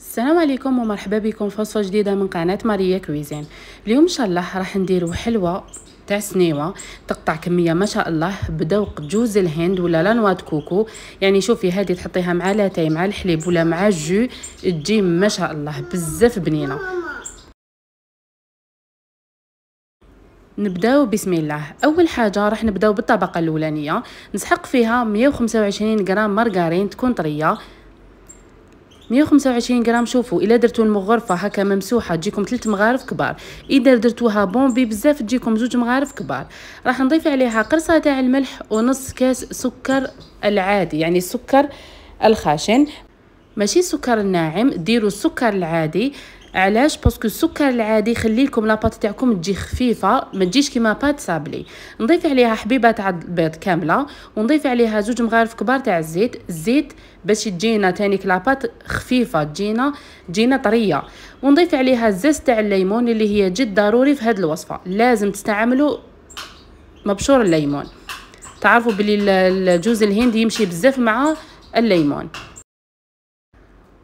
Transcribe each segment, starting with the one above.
السلام عليكم ومرحبا بكم في وصفه جديده من قناه ماريا كويزين اليوم ان شاء الله راح نديرو حلوه تاع سنيوه تقطع كميه ما شاء الله بدوق جوز الهند ولا لانوا كوكو يعني شوفي هذه تحطيها مع لاتاي مع الحليب ولا مع الجو تجي ما شاء الله بزاف بنينه نبداو بسم الله اول حاجه راح نبداو بالطبقه الاولانيه نسحق فيها 125 غرام مارغرين تكون طريه 125 غرام شوفوا الا درتو المغرفه هكا ممسوحه تجيكم تلت مغارف كبار اذا درتوها بومبي بزاف تجيكم زوج مغارف كبار راح نضيف عليها قرصه تاع الملح ونص كاس سكر العادي يعني السكر الخاشن ماشي السكر الناعم ديروا السكر العادي علاش باسكو السكر العادي يخلي لكم لاباط تاعكم تجي خفيفه ما تجيش كيما بات سابلي نضيف عليها حبيبه تاع البيض كامله ونضيف عليها زوج مغارف كبار تاع الزيت الزيت باش تجينا تانيك لاباط خفيفه تجينا تجينا طريه ونضيف عليها الزيت تاع الليمون اللي هي جد ضروري في هذه الوصفه لازم تستعملوا مبشور الليمون تعرفوا بلي الجوز الهندي يمشي بزاف مع الليمون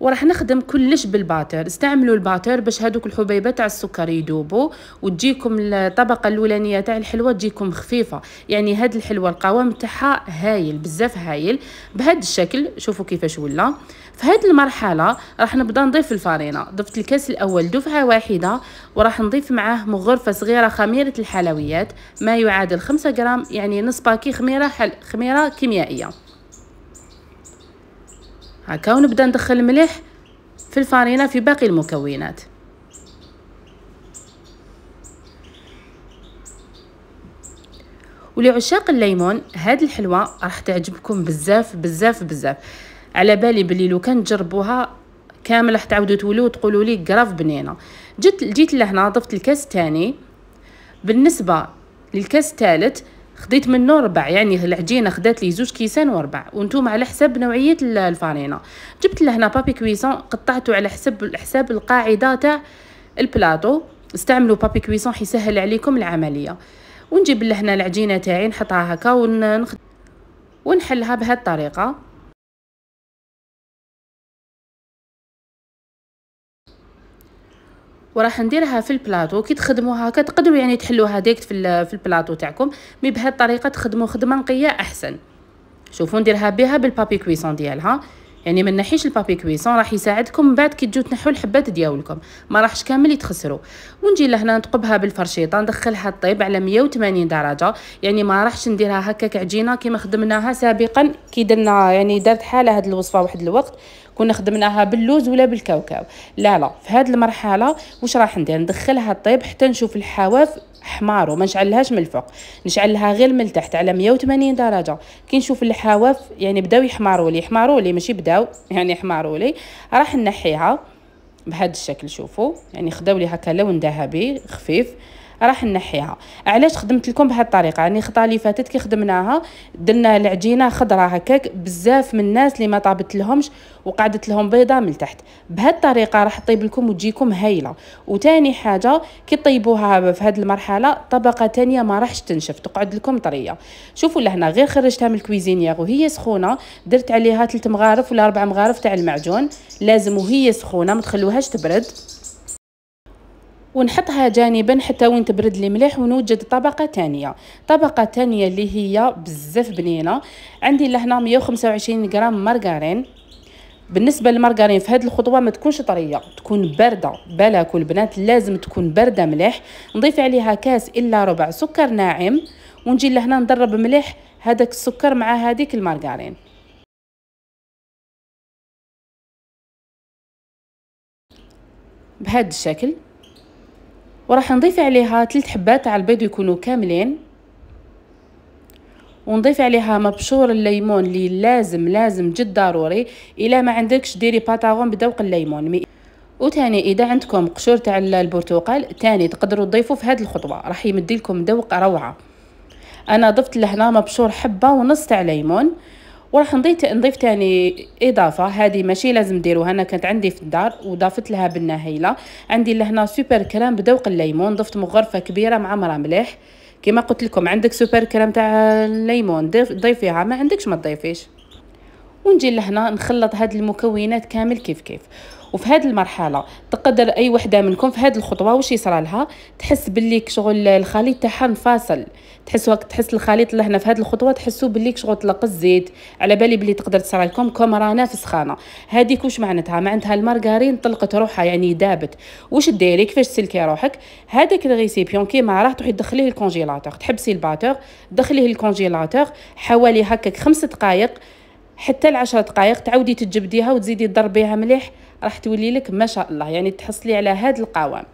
وراح نخدم كلش بالباتر استعملوا الباتر باش هادوك الحبيبات تاع السكر يدوبوا وتجيكم الطبقه الاولانيه تاع الحلوه تجيكم خفيفه يعني هاد الحلوه القوام تاعها هايل بزاف هايل بهاد الشكل شوفوا كيفاش ولا في هاد المرحله راح نبدا نضيف الفرينه ضفت الكاس الاول دفعه واحده وراح نضيف معاه مغرفه صغيره خميره الحلويات ما يعادل 5 غرام يعني نص باكي خميره حل... خميره كيميائيه هكا ونبدا ندخل مليح في الفرينه في باقي المكونات ولعشاق الليمون هاد الحلوه راح تعجبكم بزاف بزاف بزاف على بالي بلي لو كان تجربوها كامل راح تعاودوا تولوا وتقولوا لي كراف بنينه جيت جيت لهنا ضفت الكاس الثاني بالنسبه للكاس الثالث خديت منه ربع يعني العجينه خدات لي زوج كيسان وربع وانتم على حساب نوعيه الفارينه جبت لهنا بابي كويسون قطعته على حسب حساب القاعده تاع البلاطو استعملوا بابي كويسون حيسهل عليكم العمليه ونجيب لهنا العجينه تاعي نحطها هكا ونخد ونحلها بهذه الطريقه وراح نديرها في البلاطو كي تخدموها كتقدروا يعني تحلوها ديكت في في البلاطو تاعكم مي بهذه الطريقه تخدموا خدمه نقيه احسن شوفوا نديرها بها بالبابي كويسون ديالها يعني ما نحيش البابي كويسون راح يساعدكم من بعد كي تجوا تنحوا الحبات دياولكم ما راحش كامل يتخسروا ونجي لهنا نثقبها بالفرشيطه ندخلها الطيب على 180 درجه يعني ما راحش نديرها هكاك عجينه كما خدمناها سابقا كي درنا يعني درت حاله هاد الوصفه واحد الوقت كنا خدمناها باللوز ولا بالكاوكاو لا لا في هذه المرحله واش راح ندير ندخلها طيب حتى نشوف الحواف حمار وما نشعلهاش من الفوق نشعلها غير من التحت على 180 درجه كي نشوف الحواف يعني بداو يحمروا لي حمروا لي ماشي بداو يعني حمروا لي راح نحيها بهذا الشكل شوفوا يعني خداو لي هكا لون ذهبي خفيف راح نحيها علاش خدمت لكم بهذه الطريقه يعني الخطه اللي فاتت كي خدمناها درنا العجينه خضراء هكاك بزاف من الناس اللي ما طابت لهمش وقعدت لهم بيضه من تحت بهذه الطريقه راح طيب لكم وتجيكم هايله وثاني حاجه كي طيبوها في هذه المرحله طبقه تانية ما راحش تنشف تقعد لكم طريه شوفوا لهنا غير خرجتها من الكويزينيير وهي سخونه درت عليها ثلاث مغارف ولا اربع مغارف تاع المعجون لازم وهي سخونه ما تخلوهاش تبرد ونحطها جانبا حتى وين تبرد لي مليح ونوجد طبقه تانية طبقه تانية اللي هي بزاف بنينه عندي لهنا 125 غرام مارغرين بالنسبه للمارغرين في هذه الخطوه ما تكونش طريه تكون بارده بالكم البنات لازم تكون بارده مليح نضيف عليها كاس الا ربع سكر ناعم ونجي لهنا ندرب مليح هذاك السكر مع هذيك المارغرين بهذا الشكل وراح نضيف عليها ثلاث حبات على البيض يكونوا كاملين ونضيف عليها مبشور الليمون اللي لازم لازم جد ضروري الا ما عندكش ديري باتاغون بذوق الليمون وثاني اذا عندكم قشور تاع البرتقال تاني تقدروا تضيفوا في هذه الخطوه راح يمدي لكم ذوق روعه انا ضفت لهنا مبشور حبه ونص تاع ليمون وراح نضيف نضيف تاني اضافه هذه ماشي لازم ديروها انا كانت عندي في الدار وضافت لها بالنهيله عندي لهنا سوبر كريم بدوق الليمون ضفت مغرفه كبيره معمره مليح كما قلت لكم عندك سوبر كريم تاع الليمون ضيفيها ما عندكش ما تضيفيش ونجي لهنا نخلط هاد المكونات كامل كيف كيف وفي هذه المرحله تقدر اي وحده منكم في هذه الخطوه واش يصرى لها تحس باللي شغل الخليط تاعها انفصل تحس وقت تحس الخليط اللي هنا في هذه الخطوه تحسوا باللي شغل طلق الزيت على بالي بلي تقدر تصرى لكم كوم رانا في سخانه هذيك واش معناتها معناتها المارغرين طلقت روحها يعني دابت واش ديري كيفاش تسلكي روحك هذاك الريسيبيون كيما راه تروحي تدخليه للكونجيلاتور تحبسي الباتور دخليه للكونجيلاتور حوالي هكاك خمس دقائق حتى العشر دقائق تعاودي تجبديها وتزيدي تضربيها مليح راح تولي لك ما شاء الله يعني تحصلي على هذا القوام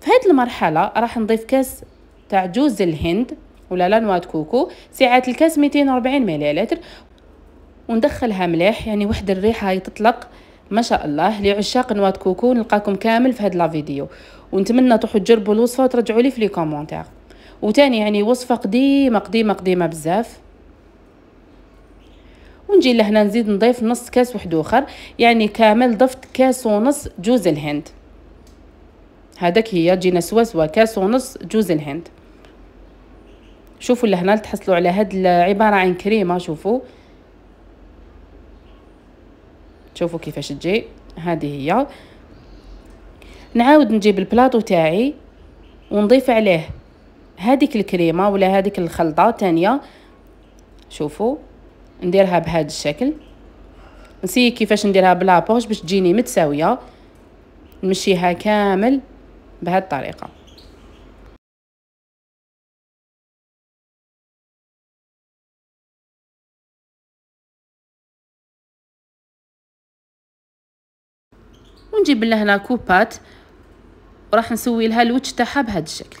في هذه المرحله راح نضيف كاس تاع جوز الهند ولا لا نواد كوكو سعه الكاس 240 ملل وندخلها مليح يعني واحد الريحه هي تطلق ما شاء الله لعشاق نواد كوكو نلقاكم كامل في هاد لا فيديو ونتمنى تروحوا تجربوا الوصفه وترجعوا لي في لي كومونتير وتاني يعني وصفه قديمه قديمه قديمه بزاف ونجي لهنا نزيد نضيف نص كاس واحد اخر يعني كامل ضفت كاس ونص جوز الهند هذاك هي جينا سوا سوا كاس ونص جوز الهند شوفوا لهنا تحصلوا على هاد العباره عن كريمه شوفوا شوفوا كيفاش تجي هذه هي نعاود نجيب البلاطو تاعي ونضيف عليه هذيك الكريمه ولا هذيك الخلطه ثانيه شوفوا نديرها بهذا الشكل نسيي كيفاش نديرها بلا بوش باش تجيني متساويه نمشيها كامل بهذه الطريقه ونجيب لهنا كوبات وراح نسوي لها الوجه تاعها بهذا الشكل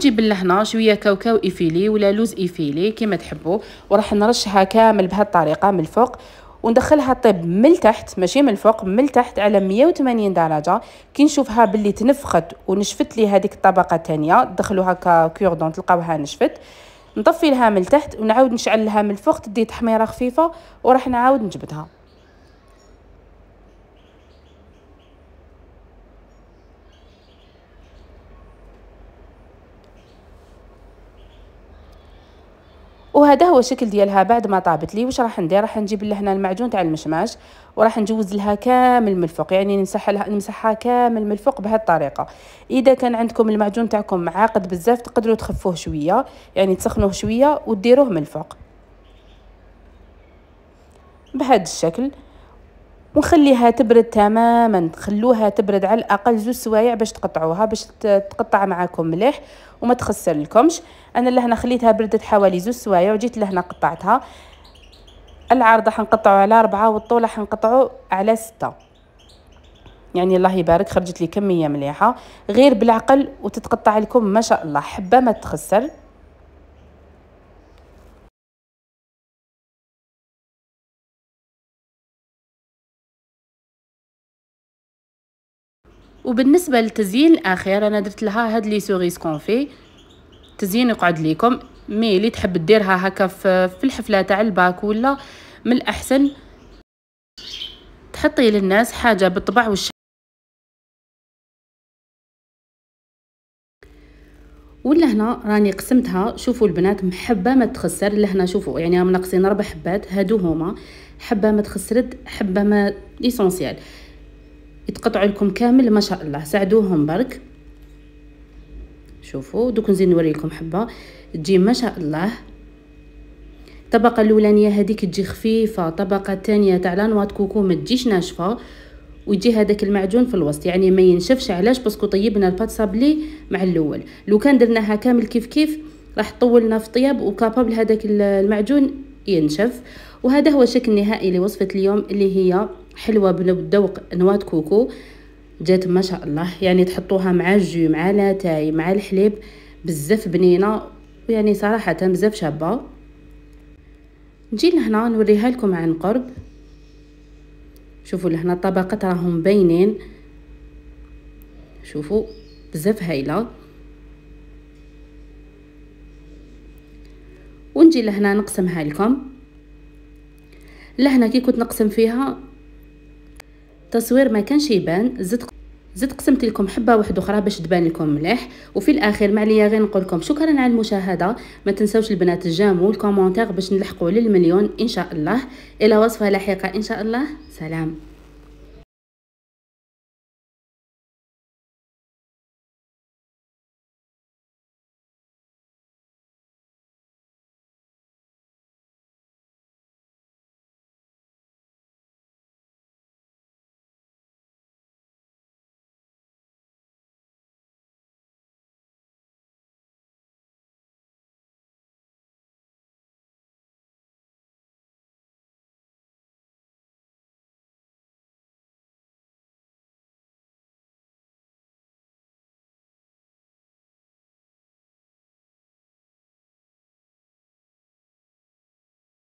نجيب لهنا شويه كاوكاو ايفيلي ولا لوز ايفيلي كما تحبوا وراح نرشها كامل بهذه الطريقه من الفوق وندخلها طيب من التحت ماشي من الفوق من التحت على 180 درجه كي نشوفها باللي تنفخت ونشفت لي هذيك الطبقه الثانيه دخلوها ككوردون تلقاوها نشفت نطفي لها من التحت ونعاود نشعل لها من الفوق تدي تحميره خفيفه وراح نعاود نجبدها وهذا هو الشكل ديالها بعد ما طابت لي واش راح ندير راح نجيب لهنا المعجون تاع المشماش وراح نجوز لها كامل من الفوق يعني نمسح لها نمسحها كامل من الفوق بهذه الطريقه اذا كان عندكم المعجون تاعكم عاقد بزاف تقدروا تخفوه شويه يعني تسخنوه شويه وديروه من الفوق بهذا الشكل ونخليها تبرد تماما خلوها تبرد على الاقل زوج سوايع باش تقطعوها باش تقطع معاكم مليح وما تخسر لكمش انا لهنا خليتها بردت حوالي زوج سوايع وجيت لهنا قطعتها العرض حنقطعو على ربعة والطولة حنقطعو على ستة يعني الله يبارك خرجت لي كمية مليحة غير بالعقل وتتقطع لكم ما شاء الله حبة ما تخسر وبالنسبه للتزيين الاخير انا درت لها هاد لي سوريس كونفي تزيين يقعد ليكم مي اللي تحب ديرها هكا في الحفله تاع الباك ولا من الاحسن تحطي للناس حاجه بالطبع والش ولا هنا راني قسمتها شوفوا البنات محبه ما تخسر لهنا شوفوا يعني ناقصين اربع حبات هادو هما حبه ما تخسرت حبه ما ليسونسيال يتقطعوا لكم كامل ما شاء الله ساعدوهم برك شوفوا دوك نزيد لكم حبه تجي ما شاء الله الطبقه الاولانيه هذيك تجي خفيفه الطبقه الثانيه تاع لانواط كوكو ما تجيش ناشفه ويجي هذاك المعجون في الوسط يعني ما ينشفش علاش باسكو طيبنا البات مع الاول لو كان درناها كامل كيف كيف راح طولنا في الطياب وكابابل هذاك المعجون ينشف وهذا هو الشكل النهائي لوصفه اليوم اللي هي حلوة بذوق نواة كوكو جات ما شاء الله يعني تحطوها مع الجو مع لاتاي مع الحليب بزاف بنينة يعني صراحة بزاف شابة نجي لهنا نوريها لكم عن قرب شوفوا لهنا الطبقات راهم باينين شوفوا بزاف هايله ونجي لهنا نقسمها لكم لهنا كي كنت نقسم فيها التصوير ما كانش يبان زدت زدت قسمت لكم حبه واحده اخرى باش تبان لكم مليح وفي الاخير معليا غير نقول لكم شكرا على المشاهده ما تنساوش البنات الجامو والكومونتير باش نلحقوا للمليون ان شاء الله الى وصفه لاحقه ان شاء الله سلام